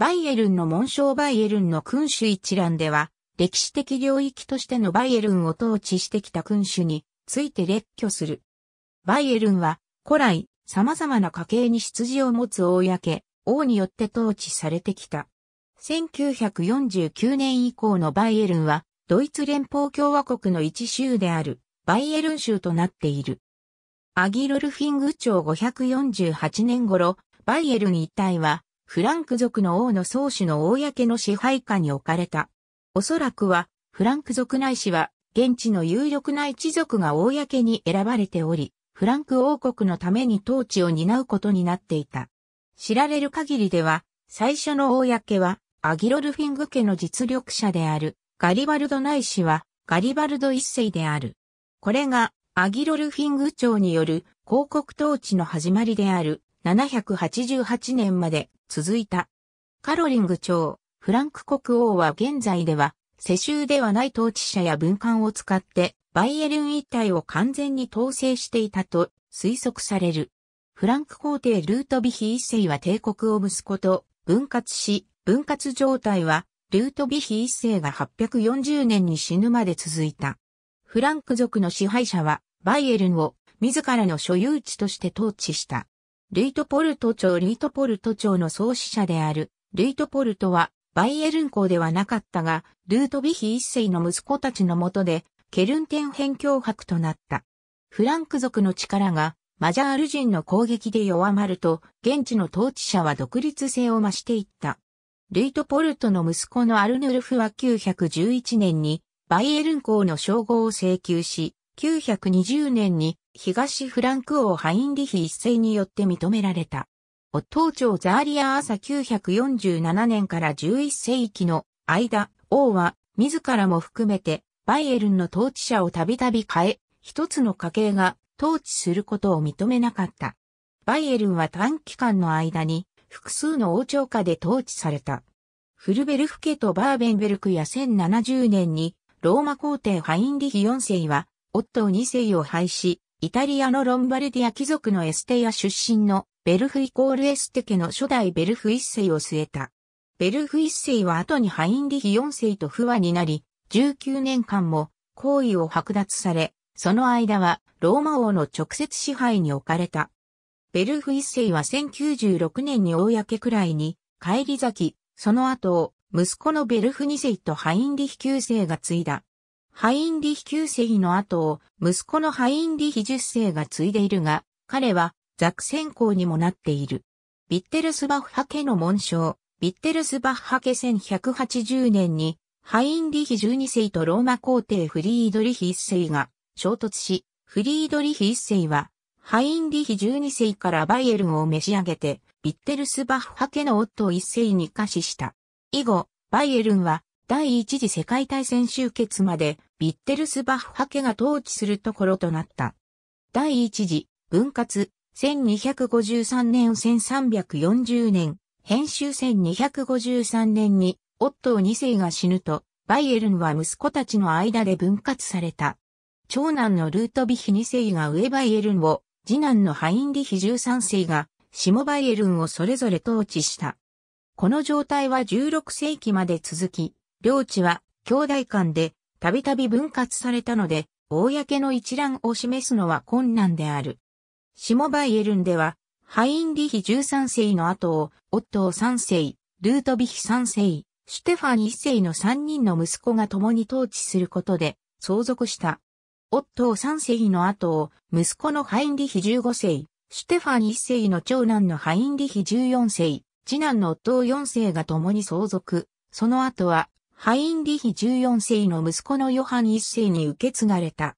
バイエルンの紋章バイエルンの君主一覧では、歴史的領域としてのバイエルンを統治してきた君主について列挙する。バイエルンは古来様々な家系に出自を持つ公やけ、王によって統治されてきた。1949年以降のバイエルンはドイツ連邦共和国の一州であるバイエルン州となっている。アギロルフィング朝548年頃、バイエルン一帯はフランク族の王の宗主の公の支配下に置かれた。おそらくは、フランク族内氏は、現地の有力な一族が公に選ばれており、フランク王国のために統治を担うことになっていた。知られる限りでは、最初の公は、アギロルフィング家の実力者である、ガリバルド内氏は、ガリバルド一世である。これが、アギロルフィング朝による広告統治の始まりである、788年まで続いた。カロリング朝、フランク国王は現在では、世襲ではない統治者や文官を使って、バイエルン一帯を完全に統制していたと推測される。フランク皇帝ルートビヒ一世は帝国を息子と分割し、分割状態はルートビヒ一世が840年に死ぬまで続いた。フランク族の支配者はバイエルンを自らの所有地として統治した。ルイトポルト町ルイトポルト町の創始者である、ルイトポルトは、バイエルン校ではなかったが、ルートビヒ一世の息子たちのもとで、ケルンテン辺境伯となった。フランク族の力が、マジャール人の攻撃で弱まると、現地の統治者は独立性を増していった。ルイトポルトの息子のアルヌルフは911年に、バイエルン校の称号を請求し、920年に東フランク王ハインリヒ一世によって認められた。夫・ッ朝ザーリア朝947年から11世紀の間、王は自らも含めてバイエルンの統治者をたびたび変え、一つの家系が統治することを認めなかった。バイエルンは短期間の間に複数の王朝下で統治された。フルベルフ家とバーベンベルクや1070年にローマ皇帝ハインリヒ4世は夫2世を廃止、イタリアのロンバルディア貴族のエステア出身のベルフイコールエステ家の初代ベルフ一世を据えた。ベルフ一世は後にハインリヒ四世と不和になり、19年間も皇位を剥奪され、その間はローマ王の直接支配に置かれた。ベルフ一世は1096年に公くらいに、帰り咲き、その後を息子のベルフ二世とハインリヒ九世が継いだ。ハインリヒ9世の後を息子のハインリヒ10世が継いでいるが、彼はザクセン公にもなっている。ビッテルスバッハ家の紋章、ビッテルスバッハ家1180年に、ハインリヒ12世とローマ皇帝フリードリヒ1世が衝突し、フリードリヒ1世は、ハインリヒ12世からバイエルンを召し上げて、ビッテルスバッハ家の夫1世に下死した。以後、バイエルンは第一次世界大戦終結までビッテルスバッハ家が統治するところとなった。第一次分割1253年1340年、編集1253年にオットー2世が死ぬと、バイエルンは息子たちの間で分割された。長男のルートビヒ2世が上バイエルンを、次男のハインリヒ13世が下バイエルンをそれぞれ統治した。この状態は16世紀まで続き、領地は兄弟間でたびたび分割されたので、公の一覧を示すのは困難である。下バイエルンでは、ハインリヒ13世の後を、オットー3世、ルートビヒ3世、シュテファン1世の3人の息子が共に統治することで相続した。オットー3世の後を、息子のハインリヒ15世、シュテファン1世の長男のハインリヒ14世、次男のオットー4世が共に相続。その後は、ハインリヒ14世の息子のヨハン1世に受け継がれた。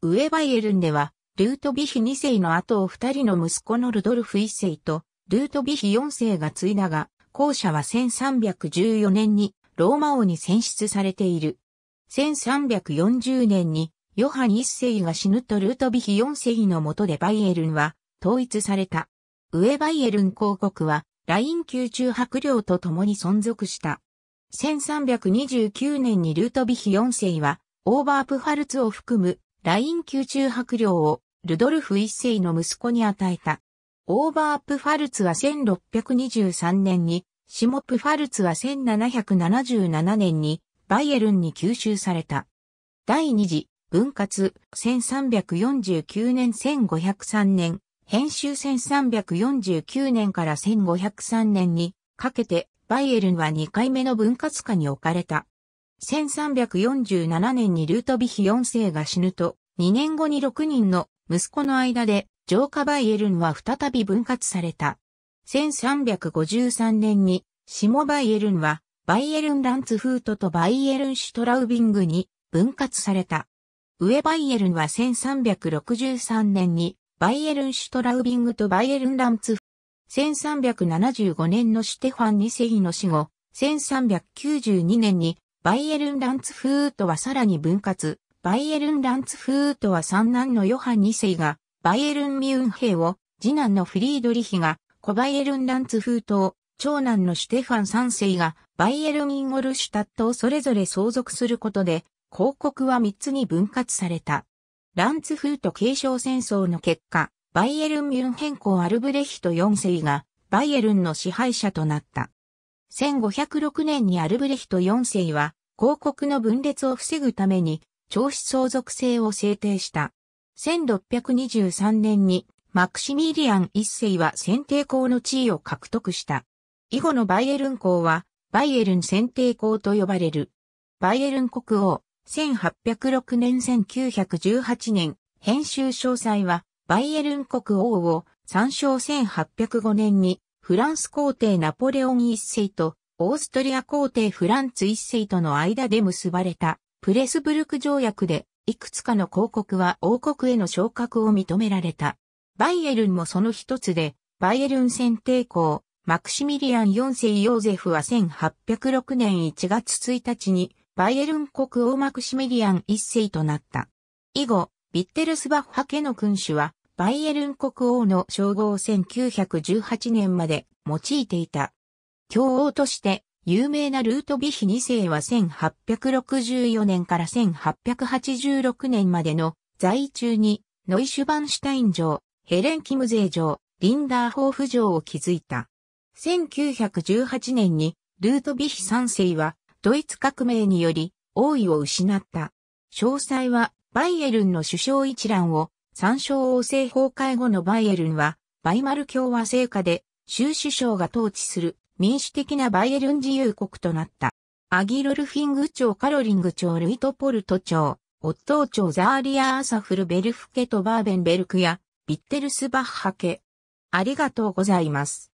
ウェバイエルンでは、ルートビヒ2世の後を2人の息子のルドルフ1世と、ルートビヒ4世が継いだが、後者は1314年にローマ王に選出されている。1340年にヨハン1世が死ぬとルートビヒ4世の下でバイエルンは統一された。ウェバイエルン公国はライン級中白領と共に存続した。1329年にルートビヒ4世は、オーバープファルツを含むライン宮中白領をルドルフ一世の息子に与えた。オーバープファルツは1623年に、シモプファルツは1777年にバイエルンに吸収された。第二次分割1349年1503年、編集1349年から1503年にかけてバイエルンは2回目の分割下に置かれた。1347年にルートビヒ4世が死ぬと、2年後に6人の息子の間で、ーカ・バイエルンは再び分割された。1353年に、下バイエルンは、バイエルンランツフートとバイエルンシュトラウビングに分割された。上バイエルンは1363年に、バイエルンシュトラウビングとバイエルンランツ1375年のシュテファン2世の死後、1392年にバイエルンランツフートはさらに分割、バイエルンランツフートは三男のヨハン2世が、バイエルンミュンヘイを、次男のフリードリヒが、コバイエルンランツフートを、長男のシュテファン3世が、バイエルン・インゴルシュタットをそれぞれ相続することで、広告は3つに分割された。ランツフート継承戦争の結果、バイエルン・ミュンヘン公アルブレヒト4世がバイエルンの支配者となった。1506年にアルブレヒト4世は広告の分裂を防ぐために長子相続制を制定した。1623年にマクシミリアン1世は選定校の地位を獲得した。以後のバイエルン公はバイエルン選定校と呼ばれる。バイエルン国王、1806年1918年、編集詳細はバイエルン国王を参照1805年にフランス皇帝ナポレオン一世とオーストリア皇帝フランツ一世との間で結ばれたプレスブルク条約でいくつかの公国は王国への昇格を認められた。バイエルンもその一つで、バイエルン選定校、マクシミリアン4世ヨーゼフは1806年1月1日にバイエルン国王マクシミリアン一世となった。以後、ビッテルスバッハ家の君主は、バイエルン国王の称号を1918年まで用いていた。教王として有名なルートビヒ2世は1864年から1886年までの在位中にノイシュバンシュタイン城、ヘレン・キムゼ城、リンダーホーフ城を築いた。1918年にルートビヒ3世はドイツ革命により王位を失った。詳細はバイエルンの首相一覧を参照王政崩壊後のバイエルンは、バイマル共和制下で、州首相が統治する民主的なバイエルン自由国となった。アギロルフィング朝カロリング朝ルイトポルト朝、オットー朝ザーリアーサフルベルフケとバーベンベルクや、ビッテルスバッハケ。ありがとうございます。